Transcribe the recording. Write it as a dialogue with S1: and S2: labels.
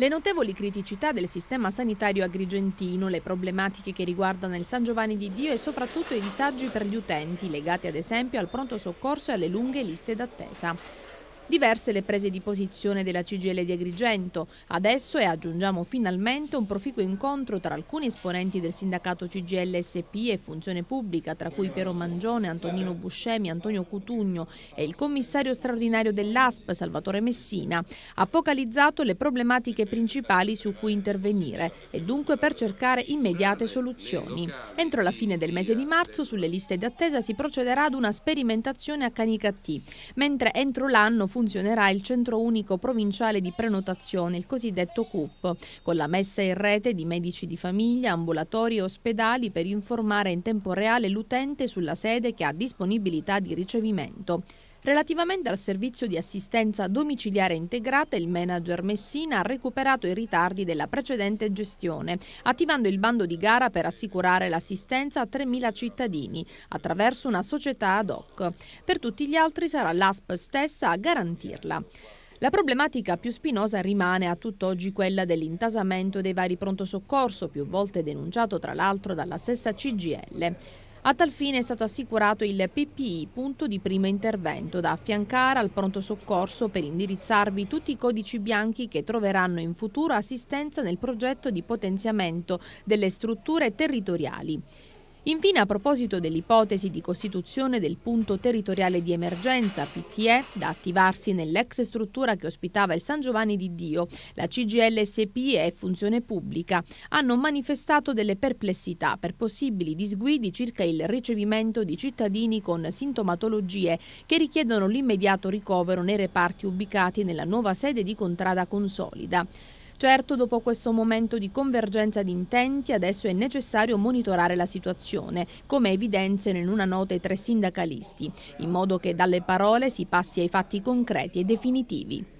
S1: Le notevoli criticità del sistema sanitario agrigentino, le problematiche che riguardano il San Giovanni di Dio e soprattutto i disagi per gli utenti, legati ad esempio al pronto soccorso e alle lunghe liste d'attesa. Diverse le prese di posizione della CGL di Agrigento. Adesso, e aggiungiamo finalmente, un proficuo incontro tra alcuni esponenti del sindacato CGL SP e Funzione Pubblica, tra cui Piero Mangione, Antonino Buscemi, Antonio Cutugno e il commissario straordinario dell'ASP, Salvatore Messina, ha focalizzato le problematiche principali su cui intervenire e dunque per cercare immediate soluzioni. Entro la fine del mese di marzo sulle liste d'attesa si procederà ad una sperimentazione a Canicattì, mentre entro l'anno fu funzionerà il Centro Unico Provinciale di Prenotazione, il cosiddetto CUP, con la messa in rete di medici di famiglia, ambulatori e ospedali per informare in tempo reale l'utente sulla sede che ha disponibilità di ricevimento. Relativamente al servizio di assistenza domiciliare integrata, il manager Messina ha recuperato i ritardi della precedente gestione, attivando il bando di gara per assicurare l'assistenza a 3.000 cittadini attraverso una società ad hoc. Per tutti gli altri sarà l'ASP stessa a garantirla. La problematica più spinosa rimane a tutt'oggi quella dell'intasamento dei vari pronto soccorso, più volte denunciato tra l'altro dalla stessa CGL. A tal fine è stato assicurato il PPI, punto di primo intervento, da affiancare al pronto soccorso per indirizzarvi tutti i codici bianchi che troveranno in futuro assistenza nel progetto di potenziamento delle strutture territoriali. Infine, a proposito dell'ipotesi di costituzione del punto territoriale di emergenza PTE da attivarsi nell'ex struttura che ospitava il San Giovanni di Dio, la CGL SPI e Funzione Pubblica hanno manifestato delle perplessità per possibili disguidi circa il ricevimento di cittadini con sintomatologie che richiedono l'immediato ricovero nei reparti ubicati nella nuova sede di Contrada Consolida. Certo, dopo questo momento di convergenza di intenti, adesso è necessario monitorare la situazione, come evidenziano in una nota i tre sindacalisti, in modo che dalle parole si passi ai fatti concreti e definitivi.